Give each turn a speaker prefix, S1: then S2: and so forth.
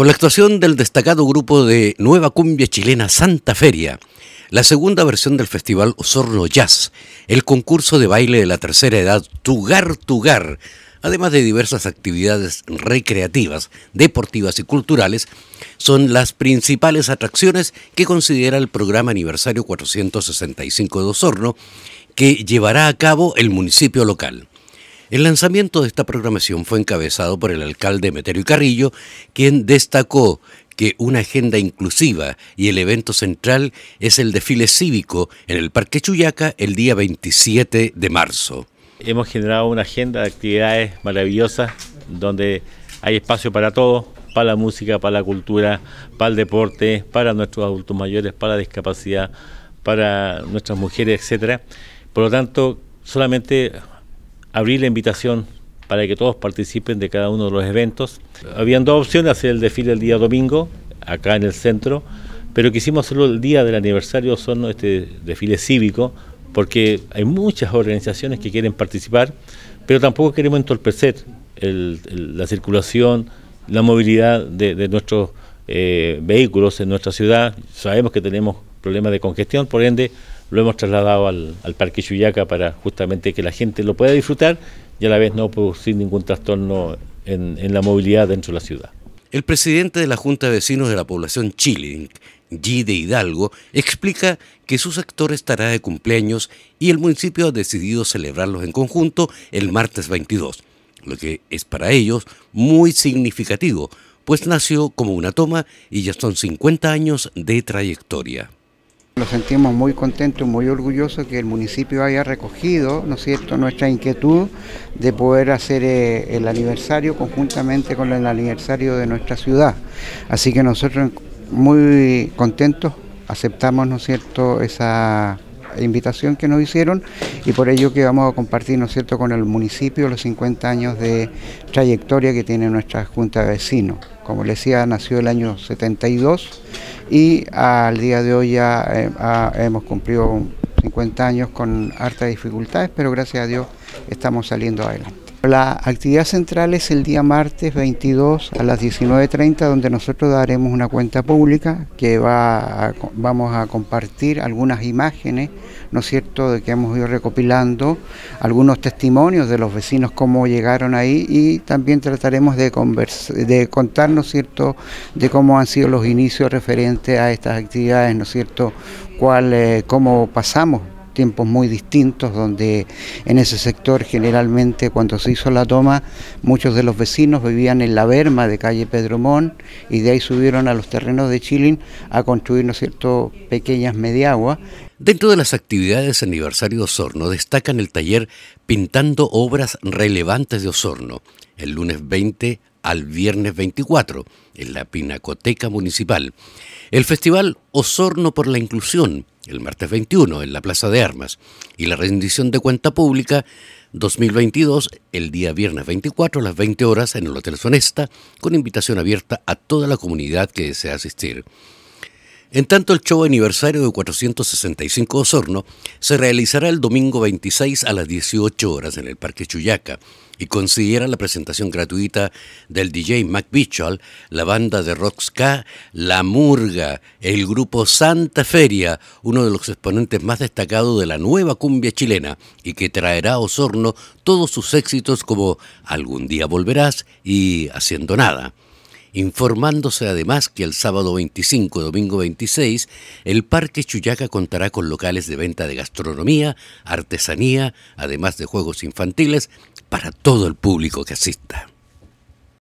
S1: con la actuación del destacado grupo de nueva cumbia chilena Santa Feria, la segunda versión del festival Osorno Jazz, el concurso de baile de la tercera edad Tugar Tugar, además de diversas actividades recreativas, deportivas y culturales, son las principales atracciones que considera el programa aniversario 465 de Osorno que llevará a cabo el municipio local. El lanzamiento de esta programación fue encabezado por el alcalde Meterio Carrillo, quien destacó que una agenda inclusiva y el evento central es el desfile
S2: cívico en el Parque Chuyaca el día
S1: 27 de marzo.
S2: Hemos generado una agenda de actividades maravillosas donde hay espacio para todo, para la música, para la cultura, para el deporte, para nuestros adultos mayores, para la discapacidad, para nuestras mujeres, etcétera. Por lo tanto, solamente abrir la invitación para que todos participen de cada uno de los eventos. Habían dos opciones, hacer el desfile el día domingo, acá en el centro, pero quisimos hacerlo el día del aniversario son este desfile cívico, porque hay muchas organizaciones que quieren participar, pero tampoco queremos entorpecer la circulación, la movilidad de, nuestros eh, vehículos en nuestra ciudad. Sabemos que tenemos problema de congestión, por ende lo hemos trasladado al, Parque Chuyaca para justamente que la gente lo pueda disfrutar y a la vez no producir ningún trastorno en, la movilidad dentro de la ciudad. El presidente de la Junta de Vecinos de la Población Chile, G. de Hidalgo, explica que
S1: su sector estará de cumpleaños y el municipio ha decidido celebrarlos en conjunto el martes 22, lo que es para ellos muy significativo, pues nació como una toma y ya son 50 años de trayectoria.
S3: Nos sentimos muy contentos, muy orgullosos que el municipio haya recogido, ¿no es cierto?, nuestra inquietud de poder hacer eh, el aniversario conjuntamente con el aniversario de nuestra ciudad. Así que nosotros muy contentos aceptamos, ¿no es cierto?, esa invitación que nos hicieron y por ello que vamos a compartir, ¿no es cierto?, con el municipio los 50 años de trayectoria que tiene nuestra Junta de Vecinos. Como les decía, nació el año 72 y al día de hoy ya eh, hemos cumplido 50 años con hartas dificultades, pero gracias a Dios estamos saliendo adelante. La actividad central es el día martes 22 a las 19.30, donde nosotros daremos una cuenta pública que vamos a compartir algunas imágenes, ¿no es cierto?, de que hemos ido recopilando, algunos testimonios de los vecinos, cómo llegaron ahí, y también trataremos de, de contar, ¿no es cierto?, de cómo han sido los inicios referentes a estas actividades, ¿no es cierto?, cuál, eh, cómo pasamos tiempos muy distintos, donde en ese sector generalmente cuando se hizo la toma, muchos de los vecinos vivían en la berma de calle Pedro y de ahí subieron a los terrenos de Chilin a construir, ¿no cierto?, pequeñas mediaguas.
S1: Dentro de las actividades aniversario de Osorno destacan el taller Pintando Obras Relevantes de Osorno, el lunes 20 al viernes 24 en la Pinacoteca Municipal. El Festival Osorno por la Inclusión, el martes 21 en la Plaza de Armas y la rendición de cuenta pública 2022 el día viernes 24 a las 20 horas en el Hotel Sonesta con invitación abierta a toda la comunidad que desea asistir. En tanto, el show aniversario de 465 Osorno se realizará el domingo 26 a las 18 horas en el Parque Chuyaca y considera la presentación gratuita del DJ Mac Bichol, la banda de Rocks K, La Murga, el grupo Santa Feria, uno de los exponentes más destacados de la nueva cumbia chilena y que traerá a Osorno todos sus éxitos como Algún día volverás y Haciendo nada informándose además que el sábado 25 y domingo 26 el Parque Chuyaca contará con locales de venta de gastronomía, artesanía, además de juegos infantiles para todo el público que asista.